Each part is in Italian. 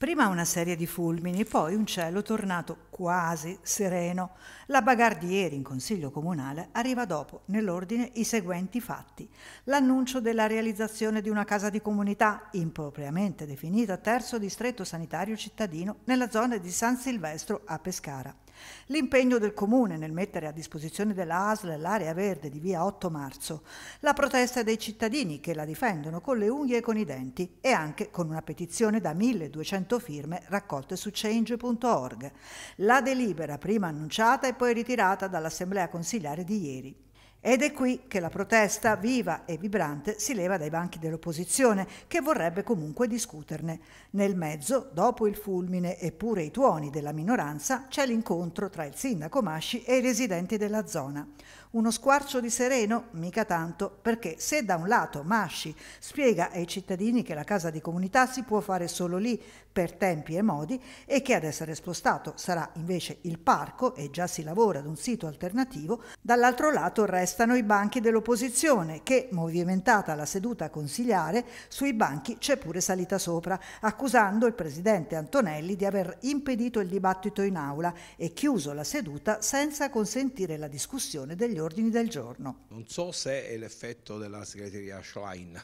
Prima una serie di fulmini, poi un cielo tornato quasi sereno. La bagar di ieri in consiglio comunale arriva dopo, nell'ordine, i seguenti fatti. L'annuncio della realizzazione di una casa di comunità, impropriamente definita terzo distretto sanitario cittadino, nella zona di San Silvestro a Pescara l'impegno del Comune nel mettere a disposizione dell'ASL l'area verde di via 8 marzo, la protesta dei cittadini che la difendono con le unghie e con i denti e anche con una petizione da 1200 firme raccolte su change.org, la delibera prima annunciata e poi ritirata dall'Assemblea Consigliare di ieri. Ed è qui che la protesta viva e vibrante si leva dai banchi dell'opposizione, che vorrebbe comunque discuterne. Nel mezzo, dopo il fulmine e pure i tuoni della minoranza, c'è l'incontro tra il sindaco Masci e i residenti della zona. Uno squarcio di sereno? Mica tanto, perché se da un lato Masci spiega ai cittadini che la casa di comunità si può fare solo lì per tempi e modi e che ad essere spostato sarà invece il parco e già si lavora ad un sito alternativo, dall'altro lato resta restano i banchi dell'opposizione che, movimentata la seduta consigliare, sui banchi c'è pure salita sopra, accusando il presidente Antonelli di aver impedito il dibattito in aula e chiuso la seduta senza consentire la discussione degli ordini del giorno. Non so se è l'effetto della segreteria Schlein,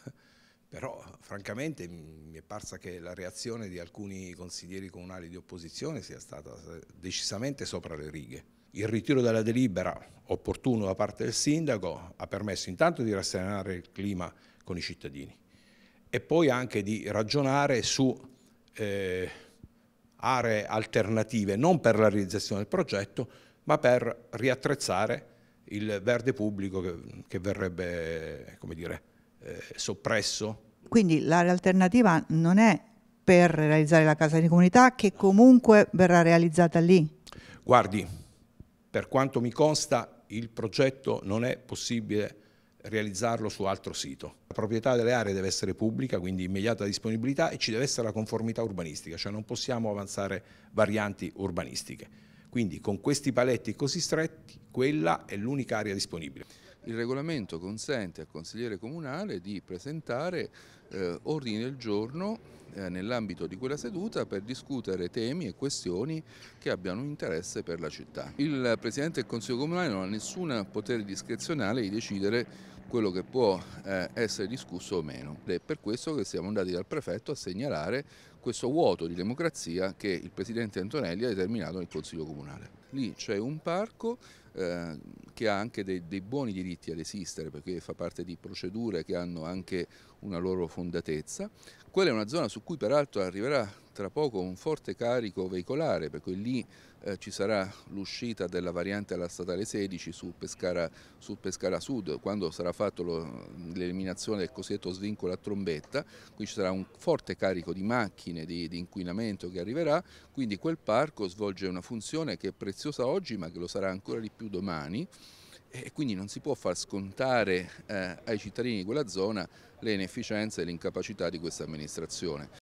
però francamente mi è parsa che la reazione di alcuni consiglieri comunali di opposizione sia stata eh, decisamente sopra le righe. Il ritiro della delibera opportuno da parte del sindaco ha permesso intanto di rasserenare il clima con i cittadini e poi anche di ragionare su eh, aree alternative, non per la realizzazione del progetto, ma per riattrezzare il verde pubblico che, che verrebbe dire, eh, soppresso. Quindi l'area alternativa non è per realizzare la casa di comunità che comunque verrà realizzata lì? Guardi, per quanto mi consta il progetto non è possibile realizzarlo su altro sito. La proprietà delle aree deve essere pubblica, quindi immediata disponibilità e ci deve essere la conformità urbanistica, cioè non possiamo avanzare varianti urbanistiche. Quindi con questi paletti così stretti quella è l'unica area disponibile. Il regolamento consente al consigliere comunale di presentare eh, ordini del giorno eh, nell'ambito di quella seduta per discutere temi e questioni che abbiano interesse per la città. Il Presidente del Consiglio Comunale non ha nessun potere discrezionale di decidere quello che può eh, essere discusso o meno. Ed è per questo che siamo andati dal prefetto a segnalare questo vuoto di democrazia che il presidente Antonelli ha determinato nel Consiglio Comunale. Lì c'è un parco eh, che ha anche dei, dei buoni diritti ad esistere perché fa parte di procedure che hanno anche una loro fondatezza. Quella è una zona su cui peraltro arriverà tra poco un forte carico veicolare, perché lì eh, ci sarà l'uscita della variante alla statale 16 su Pescara, su Pescara Sud, quando sarà fatta l'eliminazione del cosiddetto svincolo a trombetta, qui ci sarà un forte carico di macchine, di, di inquinamento che arriverà, quindi quel parco svolge una funzione che è preziosa oggi ma che lo sarà ancora di più domani e quindi non si può far scontare eh, ai cittadini di quella zona le inefficienze e l'incapacità di questa amministrazione.